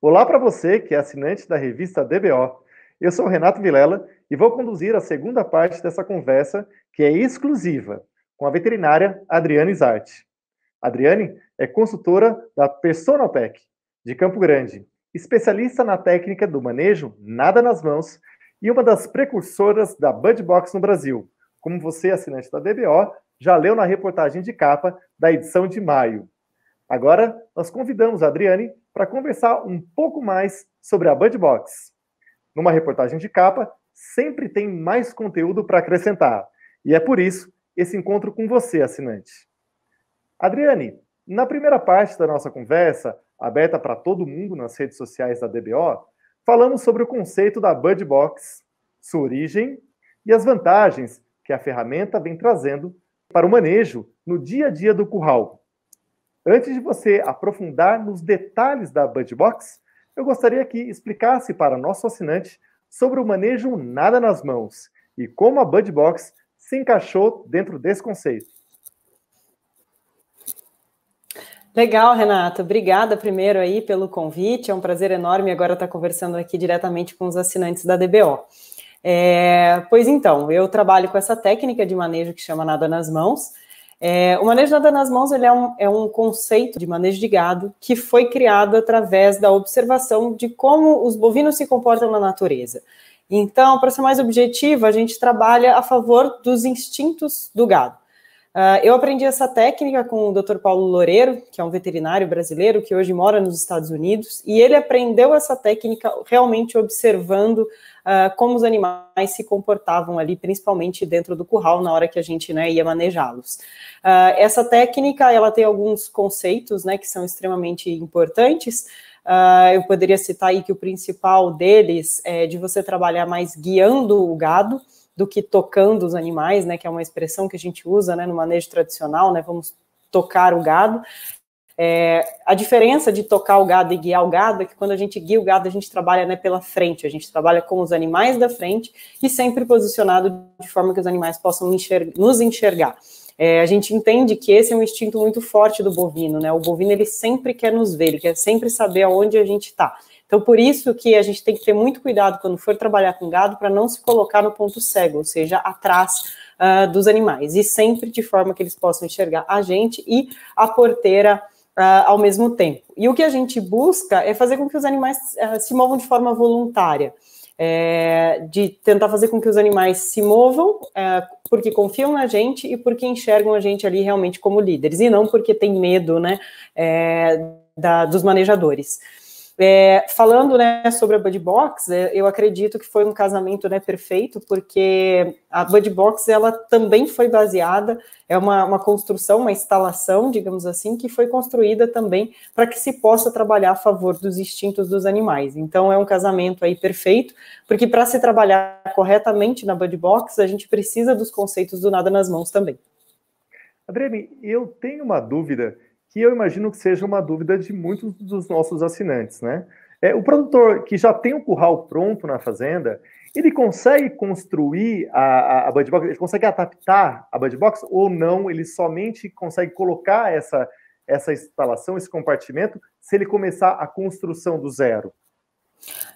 Olá para você que é assinante da revista DBO. Eu sou Renato Vilela e vou conduzir a segunda parte dessa conversa, que é exclusiva, com a veterinária Adriane Zarte. Adriane é consultora da Personalpec, de Campo Grande, especialista na técnica do manejo nada nas mãos e uma das precursoras da Box no Brasil, como você, assinante da DBO, já leu na reportagem de capa da edição de maio. Agora, nós convidamos a Adriane para conversar um pouco mais sobre a Budbox. Numa reportagem de capa, sempre tem mais conteúdo para acrescentar. E é por isso esse encontro com você, assinante. Adriane, na primeira parte da nossa conversa, aberta para todo mundo nas redes sociais da DBO, falamos sobre o conceito da Budbox, sua origem e as vantagens que a ferramenta vem trazendo para o manejo no dia a dia do curral. Antes de você aprofundar nos detalhes da Budbox, eu gostaria que explicasse para nosso assinante sobre o manejo nada nas mãos e como a Budbox se encaixou dentro desse conceito. Legal, Renato. Obrigada primeiro aí pelo convite. É um prazer enorme agora estar conversando aqui diretamente com os assinantes da DBO. É, pois então, eu trabalho com essa técnica de manejo que chama nada nas mãos é, o manejo nada nas mãos ele é, um, é um conceito de manejo de gado que foi criado através da observação de como os bovinos se comportam na natureza. Então, para ser mais objetiva, a gente trabalha a favor dos instintos do gado. Uh, eu aprendi essa técnica com o Dr. Paulo Loureiro, que é um veterinário brasileiro que hoje mora nos Estados Unidos, e ele aprendeu essa técnica realmente observando ah, como os animais se comportavam ali, principalmente dentro do curral, na hora que a gente né, ia manejá-los. Uh, essa técnica, ela tem alguns conceitos né, que são extremamente importantes, Uh, eu poderia citar aí que o principal deles é de você trabalhar mais guiando o gado do que tocando os animais, né? Que é uma expressão que a gente usa né, no manejo tradicional, né? Vamos tocar o gado. É, a diferença de tocar o gado e guiar o gado é que quando a gente guia o gado, a gente trabalha né, pela frente, a gente trabalha com os animais da frente e sempre posicionado de forma que os animais possam nos enxergar. É, a gente entende que esse é um instinto muito forte do bovino, né? O bovino ele sempre quer nos ver, ele quer sempre saber aonde a gente está. Então, por isso que a gente tem que ter muito cuidado quando for trabalhar com gado para não se colocar no ponto cego, ou seja, atrás uh, dos animais, e sempre de forma que eles possam enxergar a gente e a porteira uh, ao mesmo tempo. E o que a gente busca é fazer com que os animais uh, se movam de forma voluntária. É, de tentar fazer com que os animais se movam é, porque confiam na gente e porque enxergam a gente ali realmente como líderes, e não porque tem medo né, é, da, dos manejadores. É, falando né, sobre a Bud Box, é, eu acredito que foi um casamento né, perfeito, porque a Bud Box ela também foi baseada, é uma, uma construção, uma instalação, digamos assim, que foi construída também para que se possa trabalhar a favor dos instintos dos animais. Então é um casamento aí perfeito, porque para se trabalhar corretamente na Bud Box, a gente precisa dos conceitos do nada nas mãos também. Adriane, eu tenho uma dúvida que eu imagino que seja uma dúvida de muitos dos nossos assinantes, né? É, o produtor que já tem o um curral pronto na fazenda, ele consegue construir a, a, a ele consegue adaptar a bandbox ou não? Ele somente consegue colocar essa, essa instalação, esse compartimento, se ele começar a construção do zero?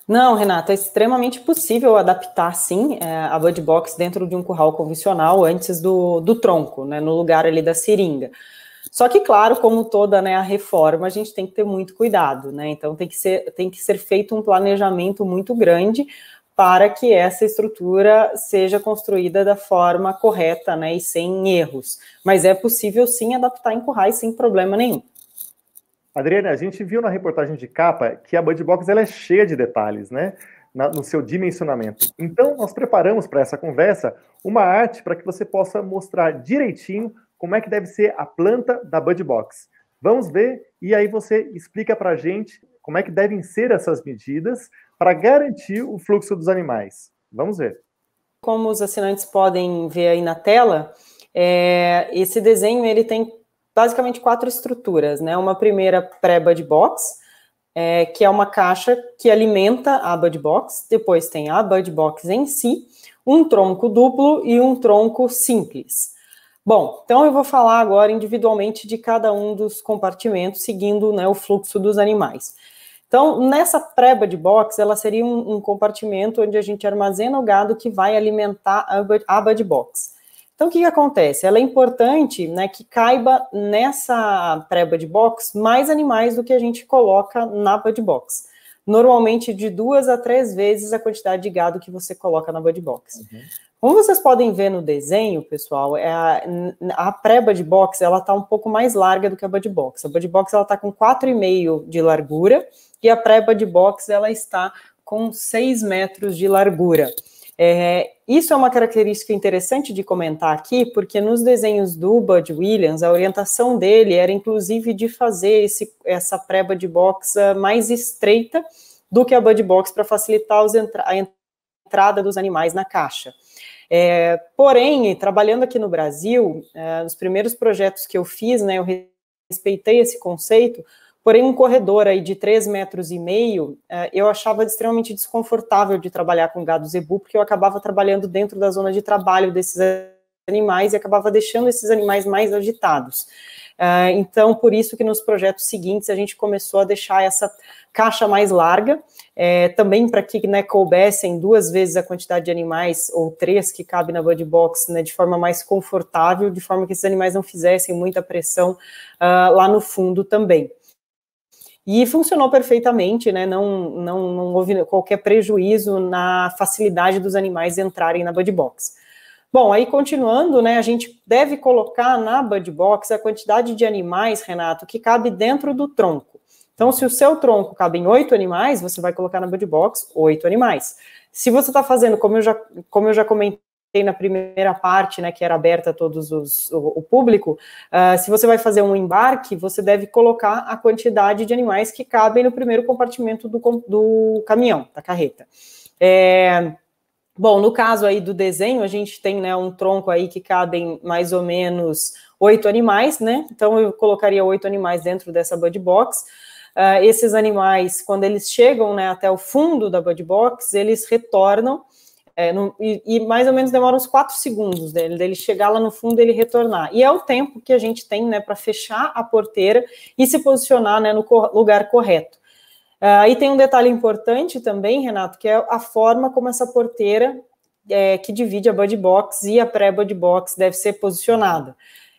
Não, Renata, é extremamente possível adaptar, sim, é, a bandbox dentro de um curral convencional antes do, do tronco, né, no lugar ali da seringa. Só que, claro, como toda né, a reforma, a gente tem que ter muito cuidado, né? Então tem que ser, tem que ser feito um planejamento muito grande para que essa estrutura seja construída da forma correta, né, e sem erros. Mas é possível sim adaptar em currais sem problema nenhum. Adriana, a gente viu na reportagem de capa que a Bud Box ela é cheia de detalhes, né? Na, no seu dimensionamento. Então, nós preparamos para essa conversa uma arte para que você possa mostrar direitinho como é que deve ser a planta da Bud Box? Vamos ver e aí você explica para a gente como é que devem ser essas medidas para garantir o fluxo dos animais. Vamos ver. Como os assinantes podem ver aí na tela, é, esse desenho ele tem basicamente quatro estruturas, né? Uma primeira pré-bud box, é, que é uma caixa que alimenta a bud box. Depois tem a bud box em si, um tronco duplo e um tronco simples. Bom, então eu vou falar agora individualmente de cada um dos compartimentos, seguindo né, o fluxo dos animais. Então, nessa preba de box, ela seria um, um, compartimento onde a gente armazena o gado que vai alimentar a aba de box. Então, o que, que acontece? Ela é importante né, que caiba nessa preba de box mais animais do que a gente coloca na aba de box. Normalmente, de duas a três vezes a quantidade de gado que você coloca na aba de box. Uhum. Como vocês podem ver no desenho, pessoal, é a, a pré box ela está um pouco mais larga do que a bud box. A bud box ela está com 4,5 de largura e a pré de box ela está com 6 metros de largura. É, isso é uma característica interessante de comentar aqui, porque nos desenhos do Bud Williams, a orientação dele era inclusive de fazer esse, essa pré de box eh, mais estreita do que a bud box para facilitar a entrada entrada dos animais na caixa. É, porém, trabalhando aqui no Brasil, é, nos primeiros projetos que eu fiz, né, eu respeitei esse conceito, porém um corredor aí de 3,5 metros e meio, é, eu achava extremamente desconfortável de trabalhar com gado zebu, porque eu acabava trabalhando dentro da zona de trabalho desses animais e acabava deixando esses animais mais agitados. Ah, então, por isso que nos projetos seguintes a gente começou a deixar essa caixa mais larga, é, também para que né, coubessem duas vezes a quantidade de animais, ou três que cabe na Bud Box, né, de forma mais confortável, de forma que esses animais não fizessem muita pressão uh, lá no fundo também. E funcionou perfeitamente, né? Não, não, não houve qualquer prejuízo na facilidade dos animais entrarem na body Box. Bom, aí continuando, né, a gente deve colocar na bud box a quantidade de animais, Renato, que cabe dentro do tronco. Então, se o seu tronco cabe em oito animais, você vai colocar na bud box oito animais. Se você está fazendo, como eu já, como eu já comentei, na primeira parte, né, que era aberta a todos os, o, o público, uh, se você vai fazer um embarque, você deve colocar a quantidade de animais que cabem no primeiro compartimento do, do caminhão, da carreta. É, Bom, no caso aí do desenho, a gente tem né, um tronco aí que cabem mais ou menos oito animais, né? Então eu colocaria oito animais dentro dessa bud box. Uh, esses animais, quando eles chegam né, até o fundo da bud box, eles retornam é, no, e, e, mais ou menos demora uns quatro segundos dele, dele chegar lá no fundo ele retornar. E é o tempo que a gente tem né, para fechar a porteira e se posicionar né, no co lugar correto. Aí ah, tem um detalhe importante também, Renato, que é a forma como essa porteira é, que divide a body box e a pré-body box deve ser posicionada.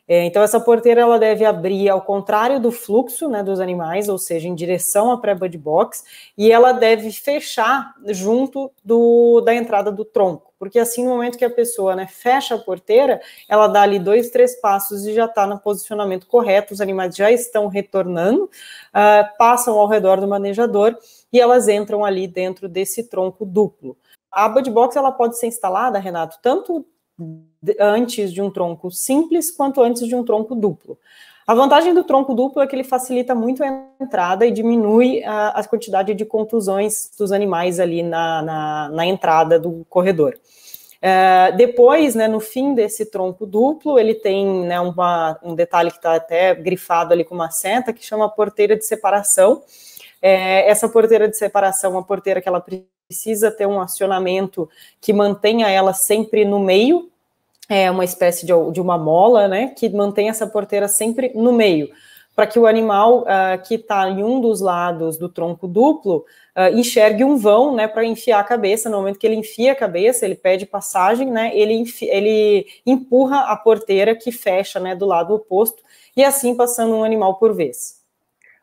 É, então, essa porteira ela deve abrir ao contrário do fluxo né, dos animais, ou seja, em direção à pré-body box, e ela deve fechar junto do, da entrada do tronco. Porque assim, no momento que a pessoa né, fecha a porteira, ela dá ali dois, três passos e já está no posicionamento correto, os animais já estão retornando, uh, passam ao redor do manejador e elas entram ali dentro desse tronco duplo. A aba de box ela pode ser instalada, Renato, tanto antes de um tronco simples quanto antes de um tronco duplo. A vantagem do tronco duplo é que ele facilita muito a entrada e diminui a, a quantidade de contusões dos animais ali na, na, na entrada do corredor. É, depois, né, no fim desse tronco duplo, ele tem né, uma, um detalhe que está até grifado ali com uma seta, que chama porteira de separação. É, essa porteira de separação, é uma porteira que ela precisa ter um acionamento que mantenha ela sempre no meio é uma espécie de, de uma mola, né, que mantém essa porteira sempre no meio, para que o animal uh, que está em um dos lados do tronco duplo uh, enxergue um vão, né, para enfiar a cabeça. No momento que ele enfia a cabeça, ele pede passagem, né, ele, enfia, ele empurra a porteira que fecha, né, do lado oposto, e assim passando um animal por vez.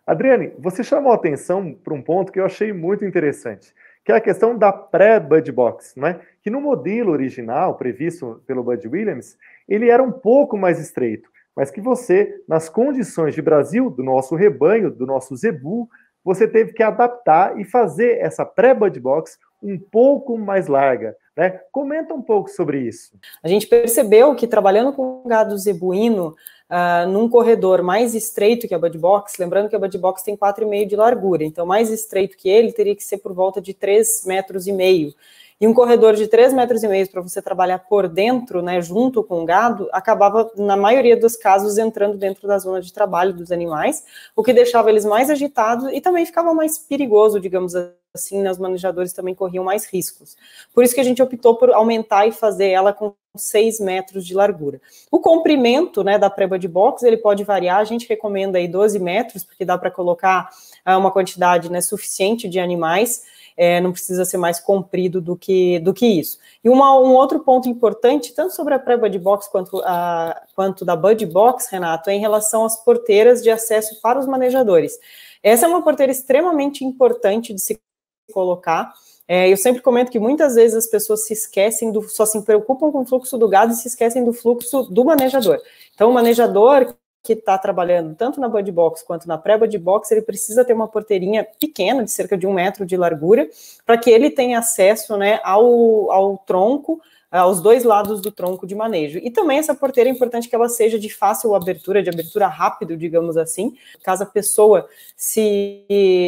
Adriane, você chamou a atenção para um ponto que eu achei muito interessante que é a questão da pré-Bud Box, né? que no modelo original previsto pelo Bud Williams, ele era um pouco mais estreito, mas que você, nas condições de Brasil, do nosso rebanho, do nosso zebu, você teve que adaptar e fazer essa pré-Bud Box um pouco mais larga. Né? Comenta um pouco sobre isso. A gente percebeu que trabalhando com gado zebuíno, uh, num corredor mais estreito que a Bud Box, lembrando que a Bud Box tem 4,5 de largura, então mais estreito que ele teria que ser por volta de 3,5 metros. E meio. E um corredor de 3,5 metros e meio para você trabalhar por dentro, né, junto com o gado, acabava, na maioria dos casos, entrando dentro da zona de trabalho dos animais, o que deixava eles mais agitados e também ficava mais perigoso, digamos assim, né, os manejadores também corriam mais riscos. Por isso que a gente optou por aumentar e fazer ela com 6 metros de largura. O comprimento né, da preba de box ele pode variar, a gente recomenda aí 12 metros, porque dá para colocar ah, uma quantidade né, suficiente de animais, é, não precisa ser mais comprido do que, do que isso. E uma, um outro ponto importante, tanto sobre a pré de box quanto, a, quanto da bud box, Renato, é em relação às porteiras de acesso para os manejadores. Essa é uma porteira extremamente importante de se colocar. É, eu sempre comento que muitas vezes as pessoas se esquecem do, só se preocupam com o fluxo do gado e se esquecem do fluxo do manejador. Então, o manejador que está trabalhando tanto na body box quanto na pré-body box, ele precisa ter uma porteirinha pequena, de cerca de um metro de largura, para que ele tenha acesso né, ao, ao tronco ah, aos dois lados do tronco de manejo. E também essa porteira é importante que ela seja de fácil abertura, de abertura rápido, digamos assim, caso a pessoa se,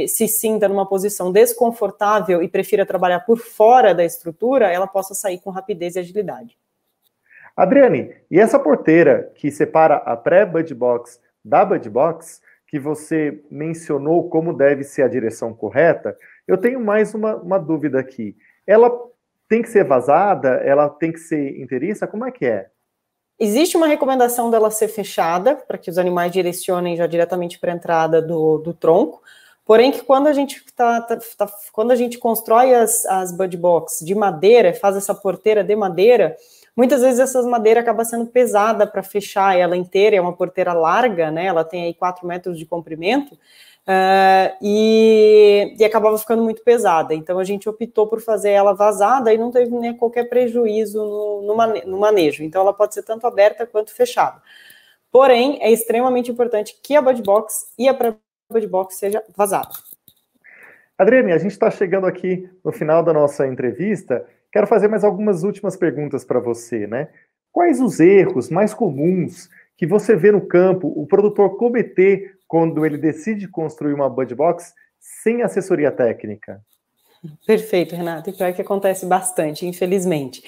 se sinta numa posição desconfortável e prefira trabalhar por fora da estrutura, ela possa sair com rapidez e agilidade. Adriane, e essa porteira que separa a pré-bud box da bud box, que você mencionou como deve ser a direção correta, eu tenho mais uma, uma dúvida aqui. Ela tem que ser vazada? Ela tem que ser inteiriça? Como é que é? Existe uma recomendação dela ser fechada, para que os animais direcionem já diretamente para a entrada do, do tronco. Porém, que quando a gente, tá, tá, tá quando a gente constrói as, as bud box de madeira, faz essa porteira de madeira, Muitas vezes essas madeiras acaba sendo pesada para fechar ela inteira, é uma porteira larga, né? Ela tem aí 4 metros de comprimento. Uh, e, e, acabava ficando muito pesada. Então a gente optou por fazer ela vazada e não teve nem qualquer prejuízo no, no, mane no manejo. Então ela pode ser tanto aberta quanto fechada. Porém, é extremamente importante que a body box e a pré body box seja vazada. Adriane, a gente está chegando aqui no final da nossa entrevista Quero fazer mais algumas últimas perguntas para você, né? Quais os erros mais comuns que você vê no campo o produtor cometer quando ele decide construir uma bandbox sem assessoria técnica? Perfeito, Renata. E pior que acontece bastante, infelizmente.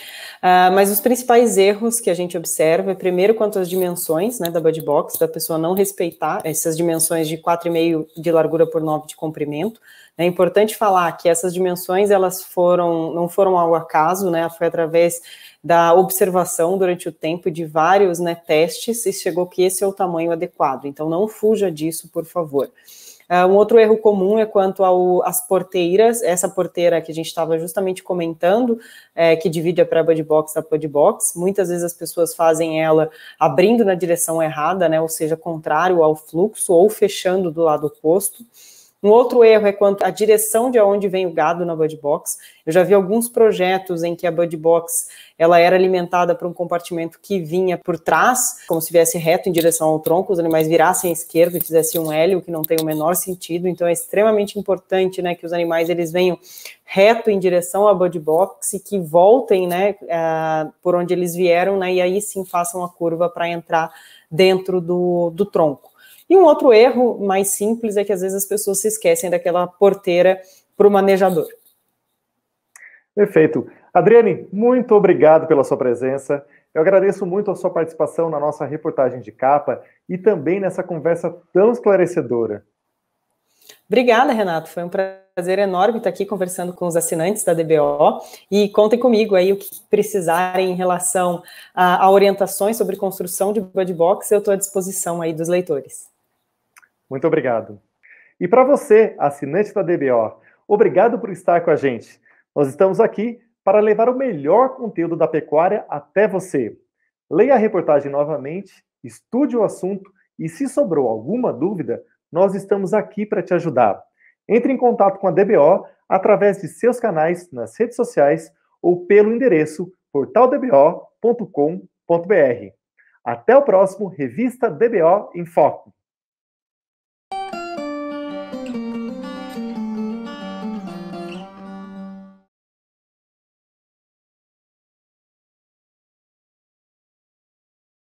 Uh, mas os principais erros que a gente observa é, primeiro, quanto às dimensões né, da body box, da pessoa não respeitar essas dimensões de 4,5 de largura por 9 de comprimento. É importante falar que essas dimensões, elas foram, não foram ao acaso, né, foi através da observação durante o tempo de vários né, testes e chegou que esse é o tamanho adequado. Então, não fuja disso, por favor. Uh, um outro erro comum é quanto às porteiras, essa porteira que a gente estava justamente comentando, é, que divide a pré box da box muitas vezes as pessoas fazem ela abrindo na direção errada, né, ou seja, contrário ao fluxo, ou fechando do lado oposto. Um outro erro é quanto à direção de onde vem o gado na Bud Box. Eu já vi alguns projetos em que a Bud Box ela era alimentada por um compartimento que vinha por trás, como se viesse reto em direção ao tronco, os animais virassem à esquerda e fizessem um L, o que não tem o menor sentido. Então é extremamente importante, né, que os animais eles venham reto em direção à body box e que voltem, né, uh, por onde eles vieram, né, e aí sim façam a curva para entrar dentro do, do tronco. E um outro erro mais simples é que às vezes as pessoas se esquecem daquela porteira para o manejador. Perfeito. Adriane, muito obrigado pela sua presença. Eu agradeço muito a sua participação na nossa reportagem de capa e também nessa conversa tão esclarecedora. Obrigada, Renato. Foi um prazer enorme estar aqui conversando com os assinantes da DBO e contem comigo aí o que precisarem em relação a, a orientações sobre construção de bud box, eu estou à disposição aí dos leitores. Muito obrigado. E para você, assinante da DBO, obrigado por estar com a gente. Nós estamos aqui para levar o melhor conteúdo da pecuária até você. Leia a reportagem novamente, estude o assunto e, se sobrou alguma dúvida, nós estamos aqui para te ajudar. Entre em contato com a DBO através de seus canais nas redes sociais ou pelo endereço portaldbo.com.br. Até o próximo Revista DBO em Foco.